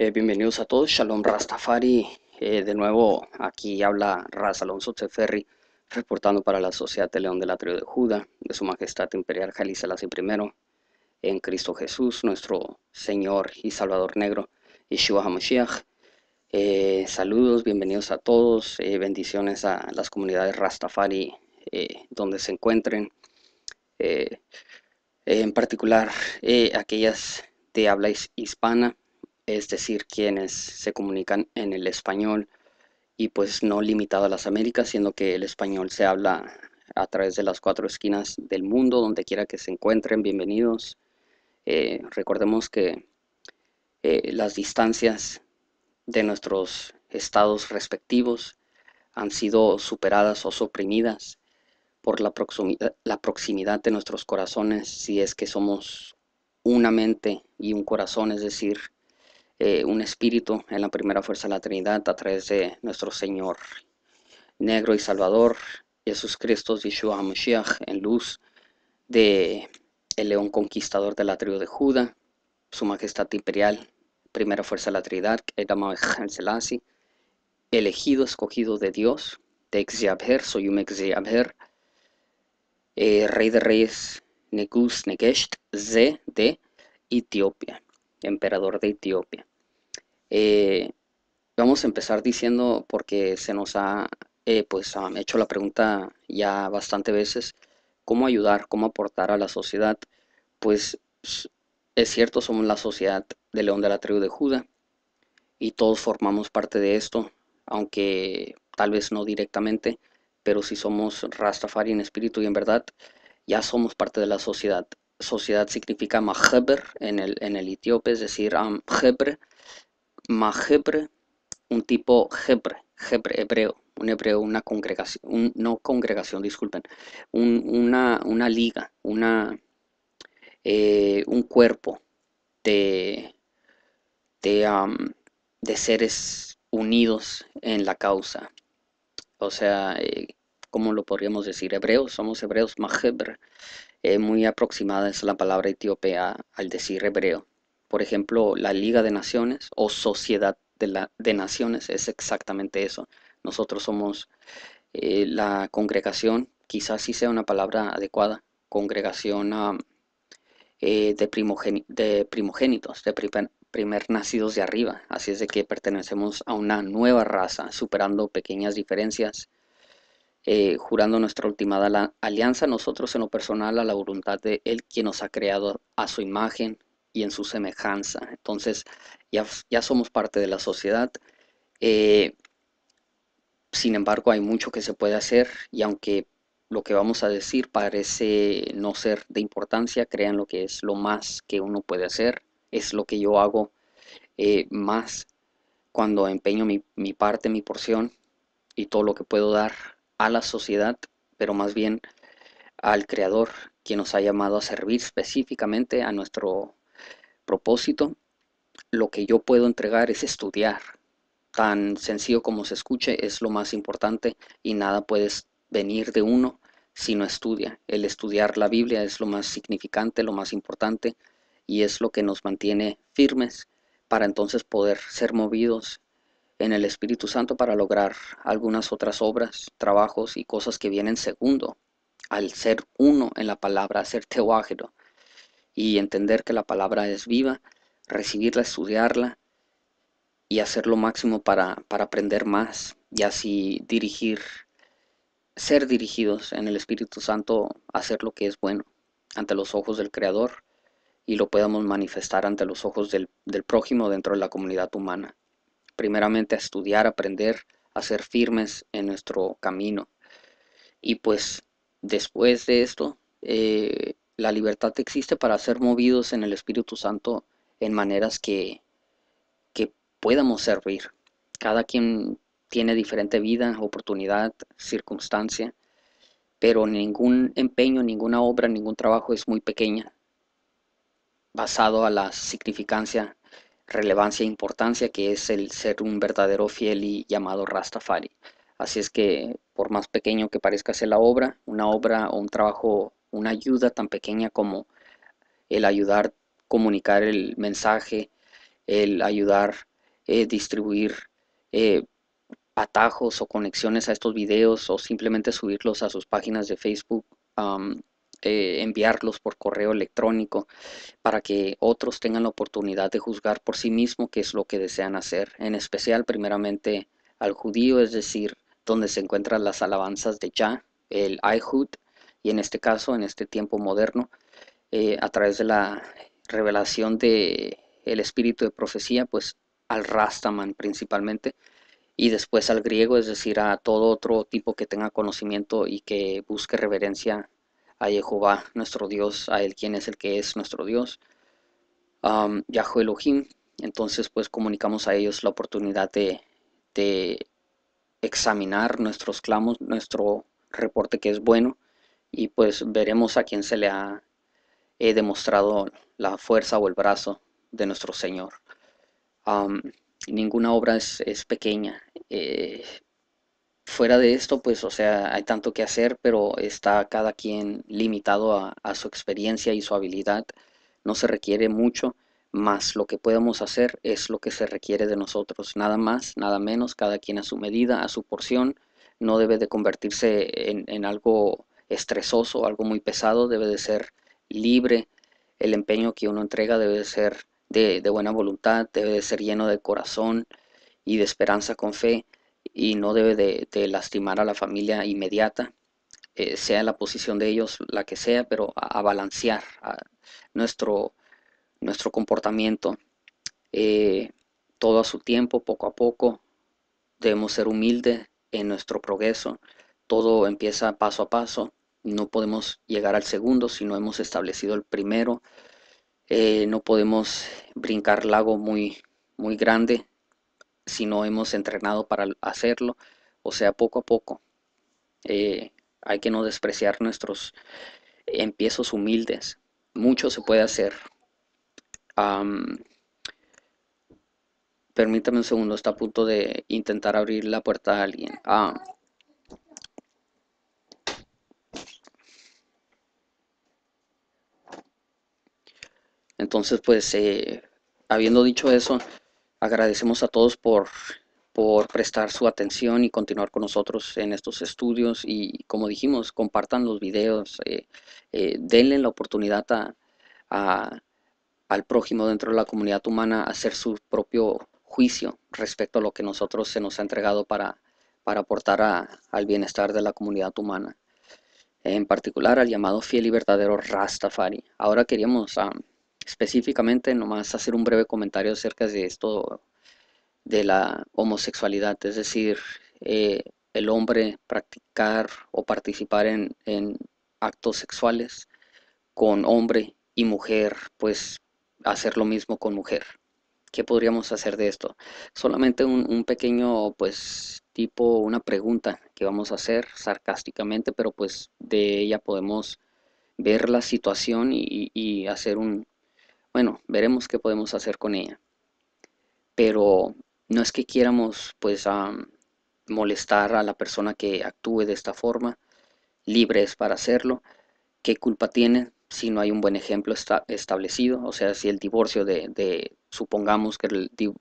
Eh, bienvenidos a todos, Shalom Rastafari, eh, de nuevo aquí habla Ras Alonso reportando para la Sociedad de León del Atrio de Juda, de su Majestad Imperial Jalí Selassie I, en Cristo Jesús, nuestro Señor y Salvador Negro, Yeshua HaMashiach. Eh, saludos, bienvenidos a todos, bendiciones a las comunidades Rastafari donde se encuentren, en particular aquellas de habla hispana, es decir, quienes se comunican en el español y pues no limitado a las Américas, siendo que el español se habla a través de las cuatro esquinas del mundo, donde quiera que se encuentren, bienvenidos. Eh, recordemos que eh, las distancias de nuestros estados respectivos han sido superadas o suprimidas por la proximidad, la proximidad de nuestros corazones, si es que somos una mente y un corazón, es decir, eh, un espíritu en la primera fuerza de la Trinidad a través de nuestro Señor, negro y Salvador, Jesús Cristo, Yeshua Mashiach, en luz de el león conquistador de la tribu de Judá, su majestad imperial, primera fuerza de la Trinidad, el Selassie, elegido, escogido de Dios, de Exiabher, Soyum Exiabher, eh, rey de reyes, Negus Negesht, Z de Etiopía emperador de Etiopía. Eh, vamos a empezar diciendo, porque se nos ha eh, pues, ah, hecho la pregunta ya bastante veces, ¿cómo ayudar, cómo aportar a la sociedad? Pues es cierto, somos la sociedad de León de la Tribu de Judá y todos formamos parte de esto, aunque tal vez no directamente, pero si somos Rastafari en espíritu y en verdad, ya somos parte de la sociedad sociedad significa Mahebre en el, en el etíope, es decir, am hebre, un tipo hebre, hebre, hebreo, un hebreo, una congregación, no congregación, disculpen, una, liga, una, eh, un cuerpo de, de, seres unidos en la causa. O sea, eh, ¿Cómo lo podríamos decir hebreos, somos hebreos mahebre. Eh, muy aproximada es la palabra etíopea al decir hebreo. Por ejemplo, la Liga de Naciones o Sociedad de, la, de Naciones es exactamente eso. Nosotros somos eh, la congregación, quizás sí sea una palabra adecuada, congregación eh, de, de, primogénitos, de primer nacidos de arriba. Así es de que pertenecemos a una nueva raza, superando pequeñas diferencias eh, jurando nuestra última alianza nosotros en lo personal a la voluntad de Él quien nos ha creado a su imagen y en su semejanza. Entonces ya, ya somos parte de la sociedad. Eh, sin embargo, hay mucho que se puede hacer y aunque lo que vamos a decir parece no ser de importancia, crean lo que es lo más que uno puede hacer, es lo que yo hago eh, más cuando empeño mi, mi parte, mi porción y todo lo que puedo dar a la sociedad, pero más bien al Creador, quien nos ha llamado a servir específicamente a nuestro propósito. Lo que yo puedo entregar es estudiar. Tan sencillo como se escuche, es lo más importante y nada puede venir de uno si no estudia. El estudiar la Biblia es lo más significante, lo más importante y es lo que nos mantiene firmes para entonces poder ser movidos en el Espíritu Santo para lograr algunas otras obras, trabajos y cosas que vienen segundo, al ser uno en la palabra, ser teógeno y entender que la palabra es viva, recibirla, estudiarla y hacer lo máximo para, aprender más y así dirigir, ser dirigidos en el Espíritu Santo, hacer lo que es bueno ante los ojos del Creador y lo podamos manifestar ante los ojos del prójimo dentro de la comunidad humana primeramente a estudiar, aprender, a ser firmes en nuestro camino. Y pues después de esto, eh, la libertad existe para ser movidos en el Espíritu Santo en maneras que, que podamos servir. Cada quien tiene diferente vida, oportunidad, circunstancia, pero ningún empeño, ninguna obra, ningún trabajo es muy pequeña basado a la significancia relevancia e importancia que es el ser un verdadero fiel y llamado Rastafari. Así es que por más pequeño que parezca ser la obra, una obra o un trabajo, una ayuda tan pequeña como el ayudar comunicar el mensaje, el ayudar a eh, distribuir eh, atajos o conexiones a estos videos o simplemente subirlos a sus páginas de Facebook eh, enviarlos por correo electrónico para que otros tengan la oportunidad de juzgar por sí mismo qué es lo que desean hacer, en especial primeramente al judío, es decir, donde se encuentran las alabanzas de Yah, el Ayhut, y en este caso, en este tiempo moderno, eh, a través de la revelación de el espíritu de profecía, pues al Rastaman principalmente, y después al griego, es decir, a todo otro tipo que tenga conocimiento y que busque reverencia a Jehová nuestro Dios, a Él quien es el que es nuestro Dios, Yahweh Elohim. Entonces, pues comunicamos a ellos la oportunidad de, examinar nuestros clamos, nuestro reporte que es bueno, y pues veremos a quién se le ha demostrado la fuerza o el brazo de nuestro Señor. ninguna obra es, pequeña. Eh, fuera de esto, pues, o sea, hay tanto que hacer, pero está cada quien limitado a, su experiencia y su habilidad. No se requiere mucho, más lo que podemos hacer es lo que se requiere de nosotros. Nada más, nada menos, cada quien a su medida, a su porción. No debe de convertirse en, algo estresoso, algo muy pesado, debe de ser libre. El empeño que uno entrega debe de ser de buena voluntad, debe de ser lleno de corazón y de esperanza con fe y no debe de, lastimar a la familia inmediata, eh, sea la posición de ellos la que sea, pero a, balancear nuestro, nuestro comportamiento. Eh, todo a su tiempo, poco a poco, debemos ser humildes en nuestro progreso. Todo empieza paso a paso. No podemos llegar al segundo si no hemos establecido el primero. Eh, no podemos brincar lago muy, muy grande si no hemos entrenado para hacerlo. O sea, poco a poco. Eh, hay que no despreciar nuestros empiezos humildes. Mucho se puede hacer. permítame un segundo, está a punto de intentar abrir la puerta a alguien. Ah. Entonces, pues, eh, habiendo dicho eso, Agradecemos a todos por, por prestar su atención y continuar con nosotros en estos estudios y como dijimos, compartan los videos, eh, eh, denle la oportunidad a, al prójimo dentro de la comunidad humana a hacer su propio juicio respecto a lo que nosotros se nos ha entregado para, para aportar a, al bienestar de la comunidad humana en particular al llamado fiel y verdadero Rastafari. Ahora queríamos específicamente, nomás hacer un breve comentario acerca de esto de la homosexualidad, es decir, eh, el hombre practicar o participar en, actos sexuales con hombre y mujer, pues hacer lo mismo con mujer. ¿Qué podríamos hacer de esto? Solamente un, pequeño, pues, tipo, una pregunta que vamos a hacer sarcásticamente, pero pues de ella podemos ver la situación y hacer un, bueno, veremos qué podemos hacer con ella. Pero no es que quieramos pues molestar a la persona que actúe de esta forma, libre es para hacerlo. ¿Qué culpa tiene si no hay un buen ejemplo establecido? O sea, si el divorcio de, de supongamos que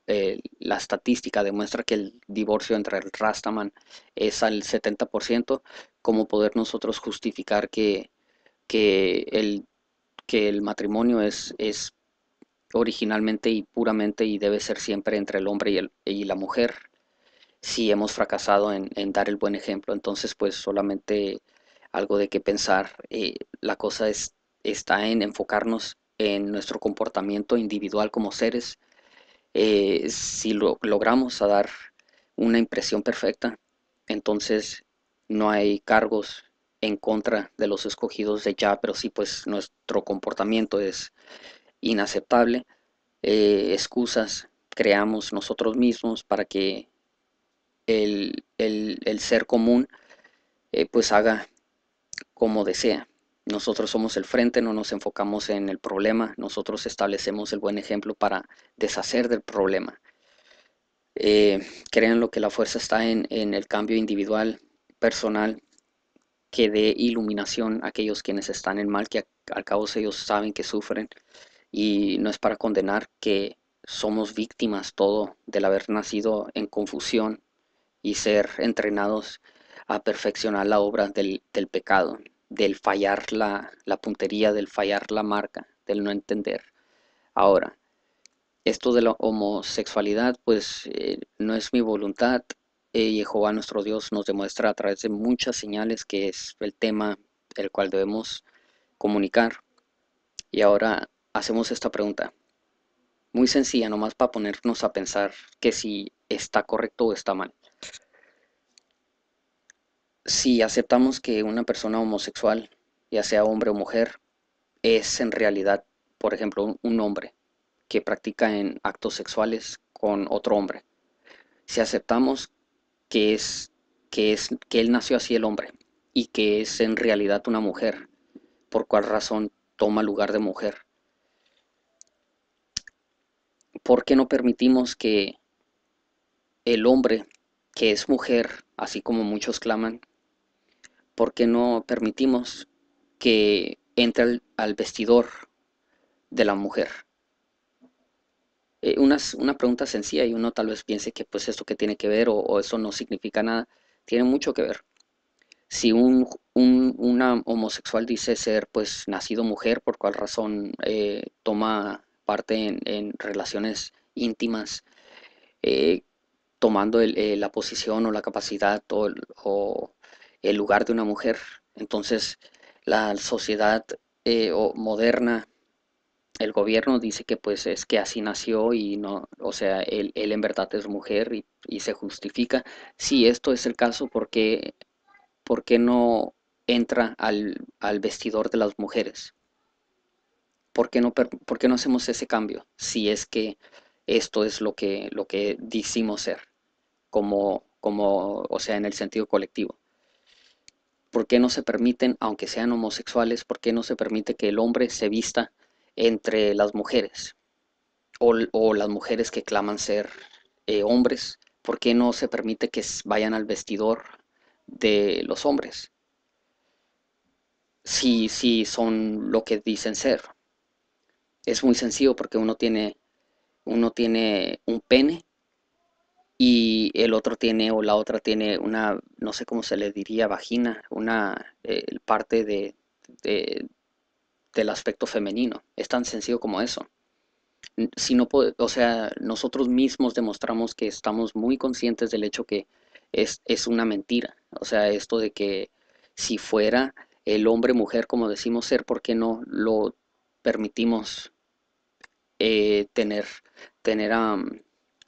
eh, la estadística demuestra que el divorcio entre el Rastaman es al 70%, ¿cómo poder nosotros justificar que, el, que el matrimonio es, es originalmente y puramente y debe ser siempre entre el hombre y, y la mujer si hemos fracasado en, dar el buen ejemplo entonces pues solamente algo de qué pensar eh, la cosa es, está en enfocarnos en nuestro comportamiento individual como seres eh, si lo, logramos a dar una impresión perfecta entonces no hay cargos en contra de los escogidos de ya pero sí pues nuestro comportamiento es inaceptable, eh, excusas creamos nosotros mismos para que el, ser común eh, pues haga como desea. Nosotros somos el frente, no nos enfocamos en el problema, nosotros establecemos el buen ejemplo para deshacer del problema. Eh, crean lo que la fuerza está en, el cambio individual, personal, que dé iluminación a aquellos quienes están en mal, que al cabo ellos saben que sufren y no es para condenar que somos víctimas todo del haber nacido en confusión y ser entrenados a perfeccionar la obra del, pecado, del fallar la, puntería, del fallar la marca, del no entender. Ahora, esto de la homosexualidad, pues eh, no es mi voluntad. Eh, y Jehová nuestro Dios nos demuestra a través de muchas señales que es el tema el cual debemos comunicar. Y ahora hacemos esta pregunta. Muy sencilla, nomás para ponernos a pensar que si está correcto o está mal. Si aceptamos que una persona homosexual, ya sea hombre o mujer, es en realidad, por ejemplo, un hombre que practica en actos sexuales con otro hombre. Si aceptamos que es que es que él nació así el hombre y que es en realidad una mujer, por cuál razón toma lugar de mujer ¿Por qué no permitimos que el hombre, que es mujer, así como muchos claman, por qué no permitimos que entre al, vestidor de la mujer? Eh, una, pregunta sencilla y uno tal vez piense que pues esto que tiene que ver o, eso no significa nada, tiene mucho que ver si un, una homosexual dice ser pues nacido mujer, por cuál razón eh, toma parte en, relaciones íntimas, eh, tomando eh, la posición o la capacidad o, el, lugar de una mujer. Entonces, la sociedad eh, o moderna, el gobierno dice que pues es que así nació y no, o sea, él, en verdad es mujer y, se justifica. Si esto es el caso, ¿por qué, no entra al, al vestidor de las mujeres? ¿por qué no, no hacemos ese cambio? Si es que esto es lo que, lo que decimos ser, como, como, o sea, en el sentido colectivo. ¿Por qué no se permiten, aunque sean homosexuales, por qué no se permite que el hombre se vista entre las mujeres? O, las mujeres que claman ser eh, hombres, ¿por qué no se permite que vayan al vestidor de los hombres? Si, si son lo que dicen ser, es muy sencillo porque uno tiene, uno tiene un pene y el otro tiene o la otra tiene una, no sé cómo se le diría, vagina, una eh, parte de, de, del aspecto femenino. Es tan sencillo como eso. Si no, o sea, nosotros mismos demostramos que estamos muy conscientes del hecho que es, es una mentira. O sea, esto de que si fuera el hombre-mujer, como decimos ser, ¿por qué no lo permitimos eh, tener, tener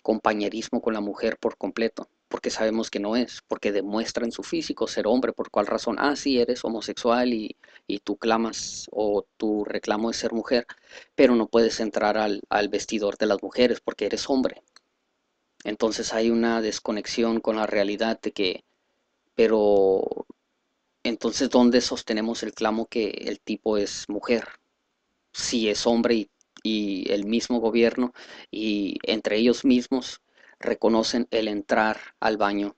compañerismo con la mujer por completo, porque sabemos que no es, porque demuestra en su físico ser hombre, por cuál razón, ah, sí, eres homosexual y, y tú clamas o tu reclamo es ser mujer, pero no puedes entrar al, al vestidor de las mujeres porque eres hombre. Entonces hay una desconexión con la realidad de que, pero entonces, ¿dónde sostenemos el clamo que el tipo es mujer? Si es hombre y y el mismo gobierno y entre ellos mismos reconocen el entrar al baño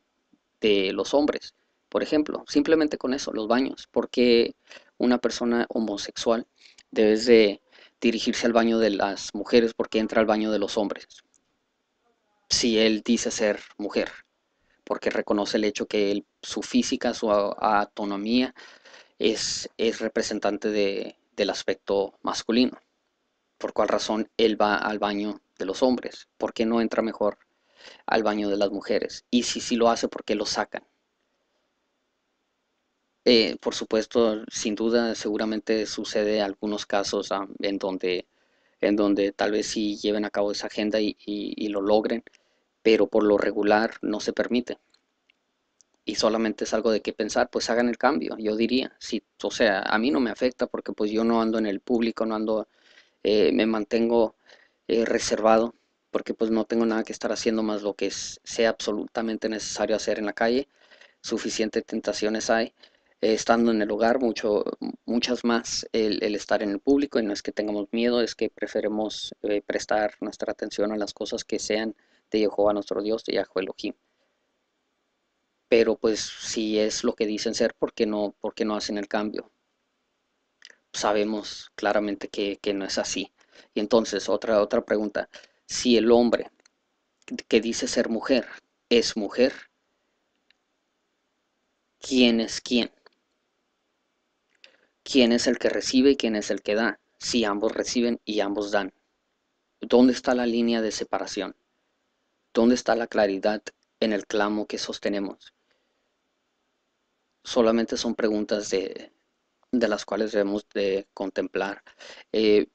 de los hombres, por ejemplo, simplemente con eso, los baños, porque una persona homosexual debe de dirigirse al baño de las mujeres porque entra al baño de los hombres, si él dice ser mujer, porque reconoce el hecho que su física, su autonomía es, es representante del aspecto masculino por cuál razón él va al baño de los hombres, por qué no entra mejor al baño de las mujeres, y si sí lo hace, por qué lo sacan. Eh, por supuesto, sin duda, seguramente sucede algunos casos ah, en, donde, en donde tal vez sí lleven a cabo esa agenda y, lo logren, pero por lo regular no se permite. Y solamente es algo de qué pensar, pues hagan el cambio, yo diría. Si, o sea, a mí no me afecta porque pues yo no ando en el público, no ando eh, me mantengo eh, reservado porque pues no tengo nada que estar haciendo más lo que sea absolutamente necesario hacer en la calle. Suficiente tentaciones hay. Eh, estando en el hogar, mucho, muchas más el, estar en el público y no es que tengamos miedo, es que preferimos prestar nuestra atención a las cosas que sean de Jehová nuestro Dios, de Yahweh Elohim pero pues si es lo que dicen ser, ¿por no, por qué no hacen el cambio? sabemos claramente que, que, no es así. Y entonces, otra, otra pregunta, si el hombre que dice ser mujer es mujer, ¿quién es quién? ¿Quién es el que recibe y quién es el que da? Si ambos reciben y ambos dan. ¿Dónde está la línea de separación? ¿Dónde está la claridad en el clamo que sostenemos? Solamente son preguntas de, de las cuales debemos de contemplar. Eh,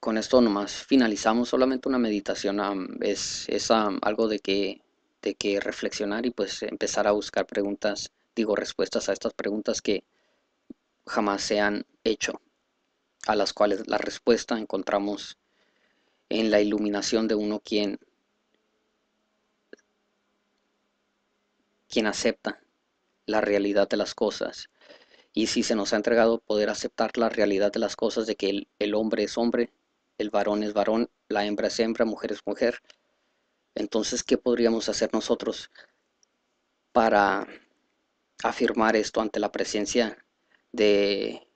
con esto nomás finalizamos solamente una meditación, es, algo de que, de que reflexionar y pues empezar a buscar preguntas, digo respuestas a estas preguntas que jamás se han hecho, a las cuales la respuesta encontramos en la iluminación de uno quien, quien acepta la realidad de las cosas y si se nos ha entregado poder aceptar la realidad de las cosas de que el, hombre es hombre, el varón es varón, la hembra es hembra, mujer es mujer, entonces, ¿qué podríamos hacer nosotros para afirmar esto ante la presencia de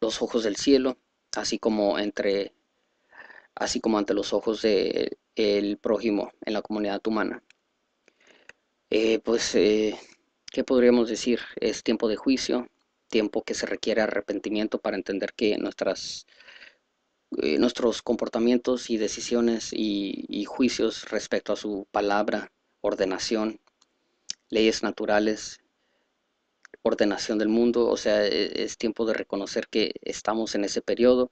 los ojos del cielo, así como entre así como ante los ojos del prójimo en la comunidad humana? Eh, pues eh, ¿qué podríamos decir? Es tiempo de juicio, tiempo que se requiere arrepentimiento para entender que nuestras, eh, nuestros comportamientos y decisiones y, juicios respecto a su palabra, ordenación, leyes naturales, ordenación del mundo, o sea, e-, es, tiempo de reconocer que estamos en ese periodo.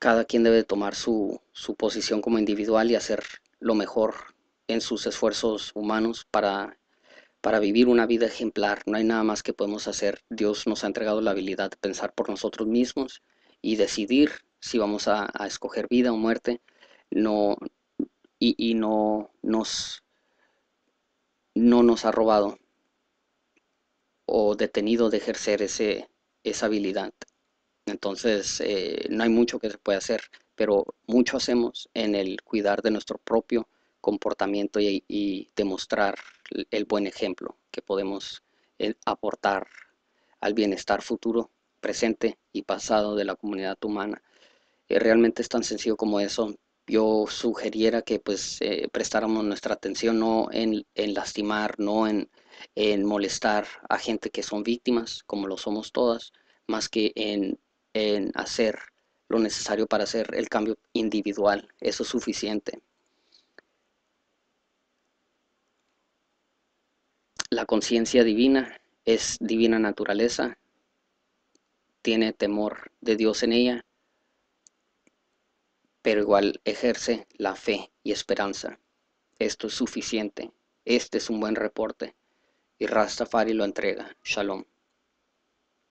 Cada quien debe tomar su, su posición como individual y hacer lo mejor en sus esfuerzos humanos para para vivir una vida ejemplar. No hay nada más que podemos hacer. Dios nos ha entregado la habilidad de pensar por nosotros mismos y decidir si vamos a, escoger vida o muerte. No, y, no, nos, no nos ha robado o detenido de ejercer ese, esa habilidad. Entonces, eh, no hay mucho que se puede hacer, pero mucho hacemos en el cuidar de nuestro propio comportamiento y, y demostrar el buen ejemplo que podemos eh, aportar al bienestar futuro, presente y pasado de la comunidad humana. Eh, realmente es tan sencillo como eso. Yo sugeriera que pues eh, prestáramos nuestra atención no en, lastimar, no en, molestar a gente que son víctimas, como lo somos todas, más que en hacer lo necesario para hacer el cambio individual. Eso es suficiente. La conciencia divina es divina naturaleza, tiene temor de Dios en ella, pero igual ejerce la fe y esperanza. Esto es suficiente, este es un buen reporte y Rastafari lo entrega. Shalom.